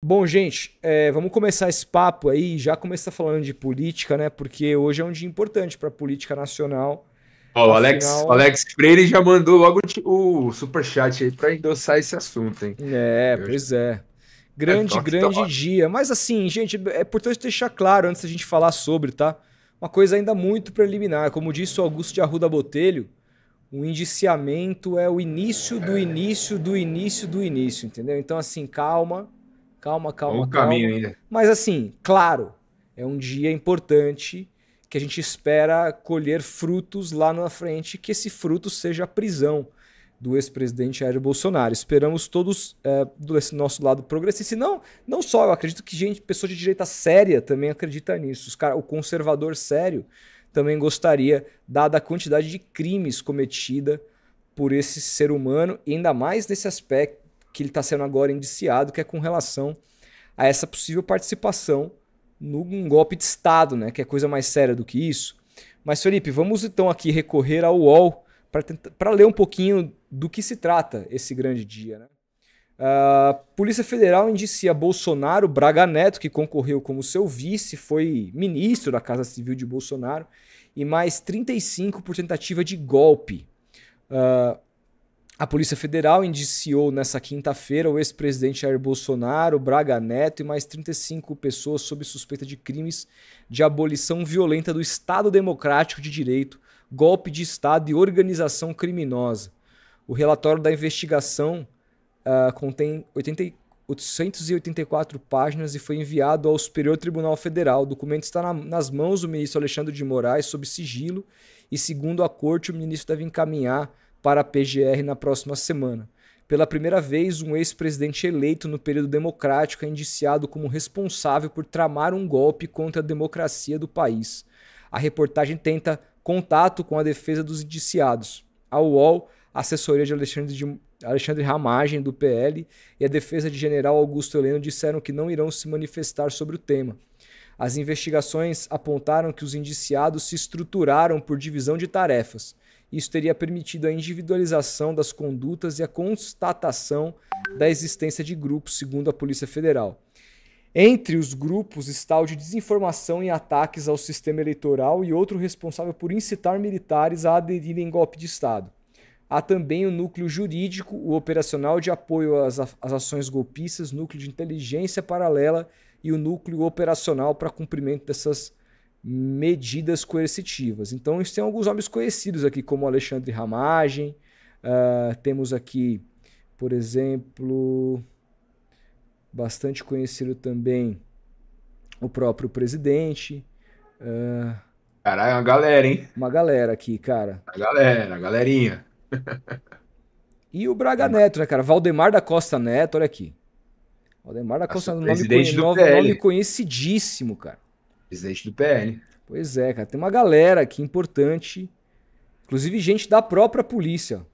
Bom, gente, é, vamos começar esse papo aí, já começar falando de política, né? Porque hoje é um dia importante para a política nacional. Ó, oh, o Alex, final... Alex Freire já mandou logo o superchat aí para endossar esse assunto, hein? É, Eu pois já... é. Grande, é, grande dia. Mas assim, gente, é importante deixar claro antes da gente falar sobre, tá? Uma coisa ainda muito preliminar. Como disse o Augusto de Arruda Botelho, o indiciamento é o início do início do início do início, entendeu? Então, assim, calma Calma, calma, calma. caminho ainda. Mas assim, claro, é um dia importante que a gente espera colher frutos lá na frente, que esse fruto seja a prisão do ex-presidente Jair Bolsonaro. Esperamos todos é, desse nosso lado progressista. E não, não só, eu acredito que gente, pessoa de direita séria também acredita nisso. Os cara, o conservador sério também gostaria, dada a quantidade de crimes cometida por esse ser humano, e ainda mais nesse aspecto que ele está sendo agora indiciado, que é com relação a essa possível participação num golpe de Estado, né? Que é coisa mais séria do que isso. Mas, Felipe, vamos então aqui recorrer ao UOL para ler um pouquinho do que se trata esse grande dia. Né? Uh, Polícia Federal indicia Bolsonaro, Braga Neto, que concorreu como seu vice, foi ministro da Casa Civil de Bolsonaro, e mais 35 por tentativa de golpe. Ah, a Polícia Federal indiciou nessa quinta-feira o ex-presidente Jair Bolsonaro, Braga Neto e mais 35 pessoas sob suspeita de crimes de abolição violenta do Estado Democrático de Direito, golpe de Estado e organização criminosa. O relatório da investigação uh, contém 80, 884 páginas e foi enviado ao Superior Tribunal Federal. O documento está na, nas mãos do ministro Alexandre de Moraes, sob sigilo, e, segundo a corte, o ministro deve encaminhar para a PGR na próxima semana. Pela primeira vez, um ex-presidente eleito no período democrático é indiciado como responsável por tramar um golpe contra a democracia do país. A reportagem tenta contato com a defesa dos indiciados. A UOL, a assessoria de Alexandre, de Alexandre Ramagem, do PL, e a defesa de general Augusto Heleno disseram que não irão se manifestar sobre o tema. As investigações apontaram que os indiciados se estruturaram por divisão de tarefas isso teria permitido a individualização das condutas e a constatação da existência de grupos, segundo a Polícia Federal. Entre os grupos está o de desinformação e ataques ao sistema eleitoral e outro responsável por incitar militares a aderirem golpe de Estado. Há também o núcleo jurídico, o operacional de apoio às, às ações golpistas, núcleo de inteligência paralela e o núcleo operacional para cumprimento dessas medidas coercitivas. Então, isso tem alguns nomes conhecidos aqui, como Alexandre Ramagem, uh, temos aqui, por exemplo, bastante conhecido também o próprio presidente. Uh, Caralho, é uma galera, hein? Uma galera aqui, cara. A galera, a galerinha. e o Braga Neto, né, cara? Valdemar da Costa Neto, olha aqui. Valdemar da Costa Neto, nome, nome, nome conhecidíssimo, cara. Presidente do PL. Pois é, cara. Tem uma galera aqui importante. Inclusive gente da própria polícia.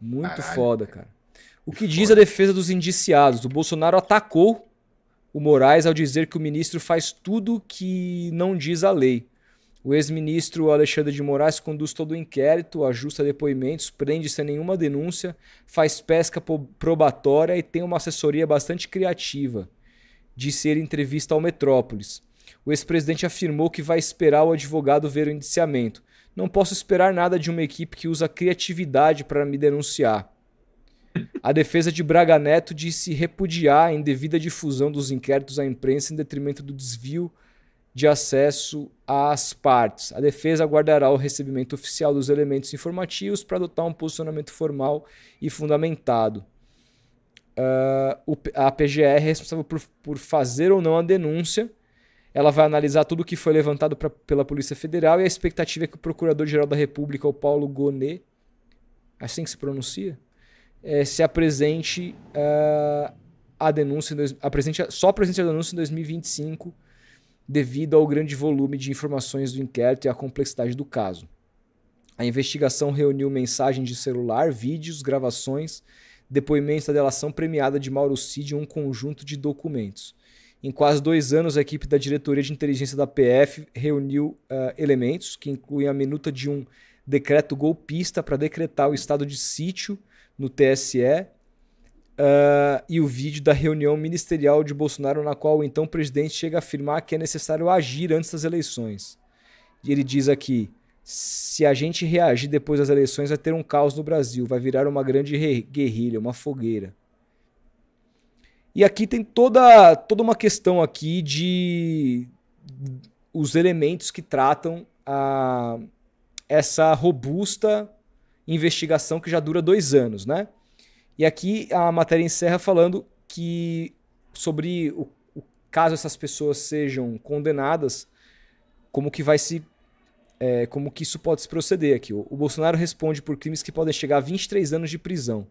Muito Caralho. foda, cara. O que, que diz foda. a defesa dos indiciados? O Bolsonaro atacou o Moraes ao dizer que o ministro faz tudo que não diz a lei. O ex-ministro Alexandre de Moraes conduz todo o inquérito, ajusta depoimentos, prende sem nenhuma denúncia, faz pesca probatória e tem uma assessoria bastante criativa disse ele em entrevista ao Metrópolis. O ex-presidente afirmou que vai esperar o advogado ver o indiciamento. Não posso esperar nada de uma equipe que usa criatividade para me denunciar. A defesa de Braga Neto disse repudiar a indevida difusão dos inquéritos à imprensa em detrimento do desvio de acesso às partes. A defesa aguardará o recebimento oficial dos elementos informativos para adotar um posicionamento formal e fundamentado uh, a PGR é responsável por, por fazer ou não a denúncia. Ela vai analisar tudo o que foi levantado pra, pela Polícia Federal e a expectativa é que o Procurador-Geral da República, o Paulo Gonet, assim que se pronuncia, é, se apresente uh, a denúncia, apresente, só apresente a denúncia em 2025, devido ao grande volume de informações do inquérito e à complexidade do caso. A investigação reuniu mensagens de celular, vídeos, gravações depoimentos da delação premiada de Mauro Cid e um conjunto de documentos. Em quase dois anos, a equipe da Diretoria de Inteligência da PF reuniu uh, elementos que incluem a minuta de um decreto golpista para decretar o estado de sítio no TSE uh, eh, e o vídeo da reunião ministerial de Bolsonaro, na qual o então presidente chega a afirmar que é necessário agir antes das eleições. E ele diz aqui: se a gente reagir depois das eleições, vai ter um caos no Brasil, vai virar uma grande guerrilha, uma fogueira. E aqui tem toda, toda uma questão aqui de os elementos que tratam a, essa robusta investigação que já dura dois anos, né? E aqui a matéria encerra falando que sobre o, o caso essas pessoas sejam condenadas, como que vai se é, como que isso pode se proceder aqui. O, o, Bolsonaro responde por crimes que podem chegar a 23 anos de prisão.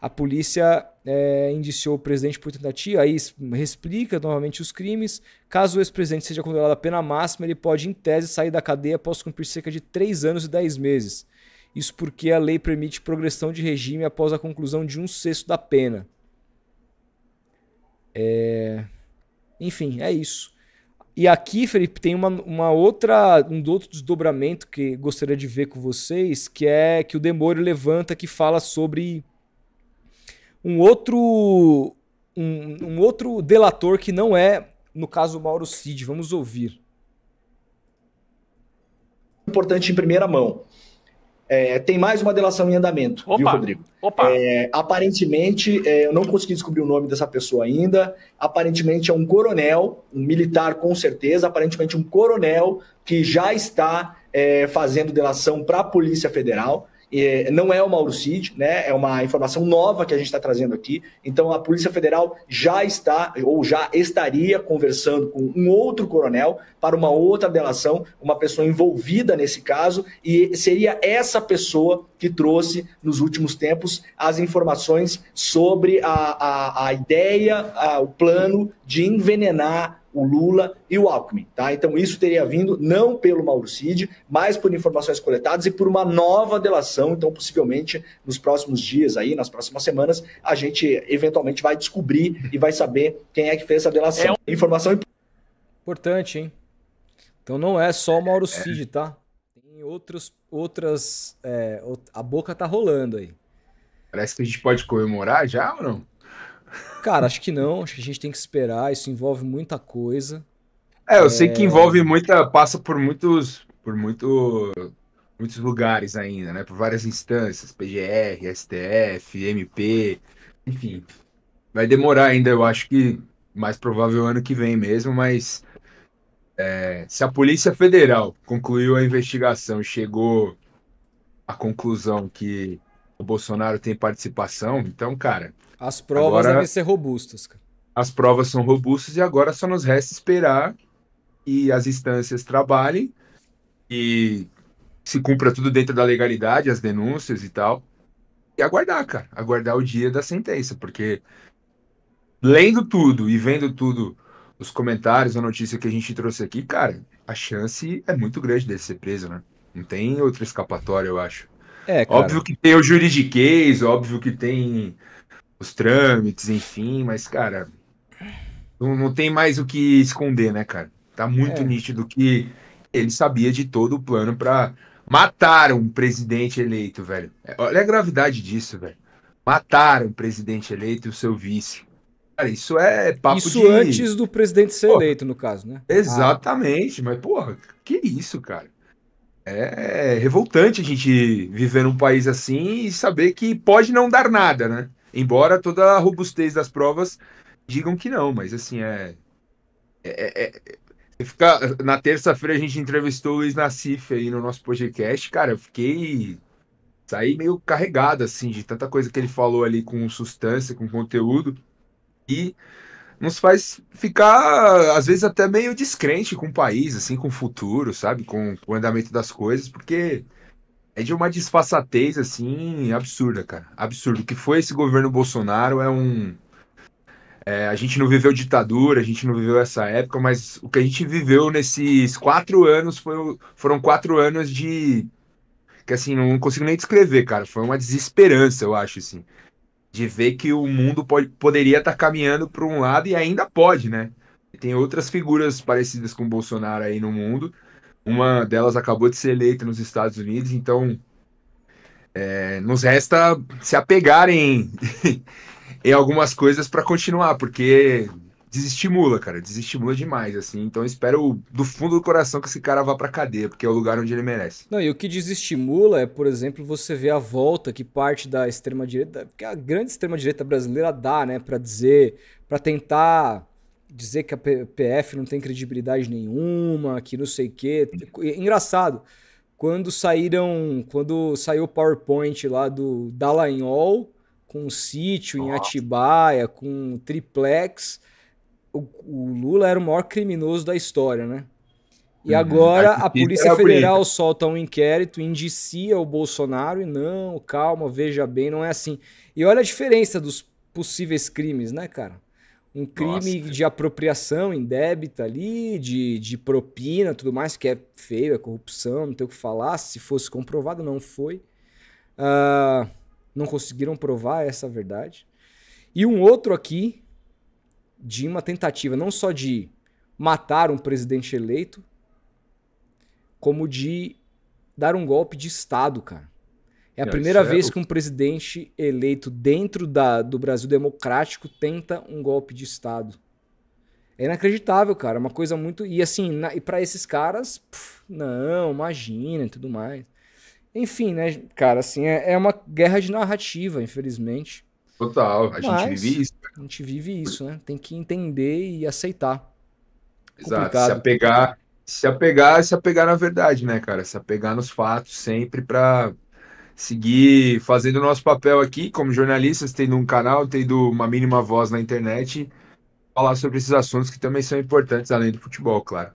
A polícia é, indiciou o presidente por tentativa, aí explica novamente os crimes. Caso o ex-presidente seja condenado à pena máxima, ele pode, em tese, sair da cadeia após cumprir cerca de 3 anos e 10 meses. Isso porque a lei permite progressão de regime após a conclusão de um sexto da pena. É... Enfim, é isso. E aqui, Felipe, tem uma, uma outra, um outro desdobramento que gostaria de ver com vocês, que é que o Demônio levanta que fala sobre um outro um, um outro delator que não é, no caso, o Mauro Cid. Vamos ouvir. Importante em primeira mão. É, tem mais uma delação em andamento, opa, viu, Rodrigo? Opa. É, aparentemente, é, eu não consegui descobrir o nome dessa pessoa ainda. Aparentemente é um coronel, um militar com certeza, aparentemente um coronel que já está é, fazendo delação para a Polícia Federal. Eh, não é o Cid, né? É uma informação nova que a gente está trazendo aqui. Então a Polícia Federal já está ou já estaria conversando com um outro coronel para uma outra delação, uma pessoa envolvida nesse caso e seria essa pessoa que trouxe nos últimos tempos as informações sobre a, a, a ideia, a, o plano de envenenar o Lula e o Alckmin. Tá? Então, isso teria vindo não pelo Mauro Cid, mas por informações coletadas e por uma nova delação. Então, possivelmente, nos próximos dias, aí, nas próximas semanas, a gente eventualmente vai descobrir e vai saber quem é que fez essa delação. É um... Informação importante, hein? Então, não é só o Mauro Cid, é. tá? Tem outros, outras. É, a boca tá rolando aí. Parece que a gente pode comemorar já ou não? Cara, acho que não. Acho que a gente tem que esperar. Isso envolve muita coisa. É, eu é... sei que é. envolve muita. passa por muitos. por muito. Muitos lugares ainda, né? Por várias instâncias, PGR, STF, MP, enfim. Vai demorar ainda, eu acho que mais provável ano que vem mesmo, mas é, se a Polícia Federal concluiu a investigação e chegou à conclusão que o Bolsonaro tem participação, então, cara, as provas agora, devem ser robustas. As provas são robustas e agora só nos resta esperar que as instâncias trabalhem e se cumpra tudo dentro da legalidade, as denúncias e tal. E aguardar, cara. Aguardar o dia da sentença, porque lendo tudo e vendo tudo, os comentários, a notícia que a gente trouxe aqui, cara, a chance é muito grande dele ser preso, né? Não tem outra escapatória, eu acho. É, cara. Óbvio que tem o juridiquês, óbvio que tem os trâmites, enfim, mas, cara, não, não tem mais o que esconder, né, cara? Tá muito é. nítido que ele sabia de todo o plano para matar um presidente eleito, velho. É, olha a gravidade disso, velho. Matar um presidente eleito e o seu vice. Cara, isso é papo isso de... antes do presidente ser porra, eleito, no caso, né? Exatamente, ah. mas porra, que isso, cara? É revoltante a gente viver num país assim e saber que pode não dar nada, né? Embora toda a robustez das provas digam que não, mas assim, é. é, é, é fica... Na terça-feira a gente entrevistou o Luiz Nassif aí no nosso podcast, cara, eu fiquei. Saí meio carregado, assim, de tanta coisa que ele falou ali com substância, com conteúdo. E nos faz ficar, às vezes, até meio descrente com o país, assim, com o futuro, sabe? com o andamento das coisas, porque é de uma disfarçatez, assim, absurda, cara. Absurdo. O que foi esse governo Bolsonaro é um. É, a gente não viveu ditadura, a gente não viveu essa época, mas o que a gente viveu nesses quatro anos foram, foram quatro anos de. Que assim, não consigo nem descrever, cara. Foi uma desesperança, eu acho, assim. De ver que o mundo pode, poderia estar tá caminhando para um lado e ainda pode, né? Tem outras figuras parecidas com o Bolsonaro aí no mundo uma delas acabou de ser eleita nos Estados Unidos, então é, nos resta se apegarem em algumas coisas para continuar, porque desestimula, cara, desestimula demais, assim. Então espero do fundo do coração que esse cara vá pra cadeia, porque é o lugar onde ele merece. Não, e o que desestimula é, por exemplo, você ver a volta que parte da extrema-direita, que a grande extrema-direita brasileira dá, né, para dizer, para tentar dizer que a PF não tem credibilidade nenhuma, que não sei o quê. É engraçado, quando saíram, quando saiu o PowerPoint lá do Dallagnol, com o sítio em Atibaia, com o triplex, o, o, Lula era o maior criminoso da história, né? E uhum. agora a Polícia Federal bonito. solta um inquérito, indicia o Bolsonaro e não, calma, veja bem, não é assim. E olha a diferença dos possíveis crimes, né, cara? um crime Nossa, de apropriação indébita ali, de, de propina, tudo mais, que é feio, é corrupção, não tem o que falar. Se fosse comprovado, não foi. Uh, não conseguiram provar essa verdade. E um outro aqui de uma tentativa não só de matar um presidente eleito, como de dar um golpe de Estado, cara. É a primeira é vez que um presidente eleito dentro da, do Brasil democrático tenta um golpe de Estado. É inacreditável, cara. É uma coisa muito. E assim, na... e para esses caras, não, imagina e tudo mais. Enfim, né, cara, assim, é, é uma guerra de narrativa, infelizmente. Total, a Mas, gente vive isso. Né? A gente vive isso, né? Tem que entender e aceitar. Exato, Complicado. se apegar, se apegar, se apegar na verdade, né, cara? Se apegar nos fatos sempre para seguir fazendo o nosso papel aqui como jornalistas, tendo um canal, tendo uma mínima voz na internet, falar sobre esses assuntos que também são importantes além do futebol, claro.